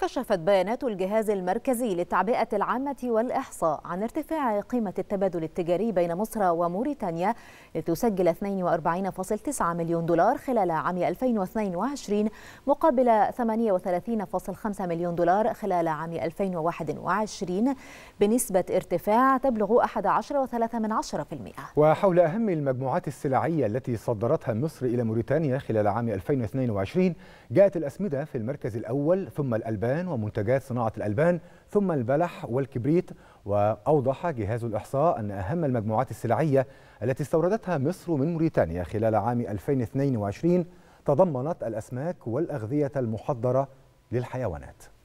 كشفت بيانات الجهاز المركزي للتعبئة العامة والإحصاء عن ارتفاع قيمة التبادل التجاري بين مصر وموريتانيا لتسجل 42.9 مليون دولار خلال عام 2022 مقابل 38.5 مليون دولار خلال عام 2021 بنسبة ارتفاع تبلغ 11.3% وحول أهم المجموعات السلعية التي صدرتها مصر إلى موريتانيا خلال عام 2022 جاءت الأسمدة في المركز الأول ثم الألبان الألبان ومنتجات صناعة الألبان ثم البلح والكبريت وأوضح جهاز الإحصاء أن أهم المجموعات السلعية التي استوردتها مصر من موريتانيا خلال عام 2022 تضمنت الأسماك والأغذية المحضرة للحيوانات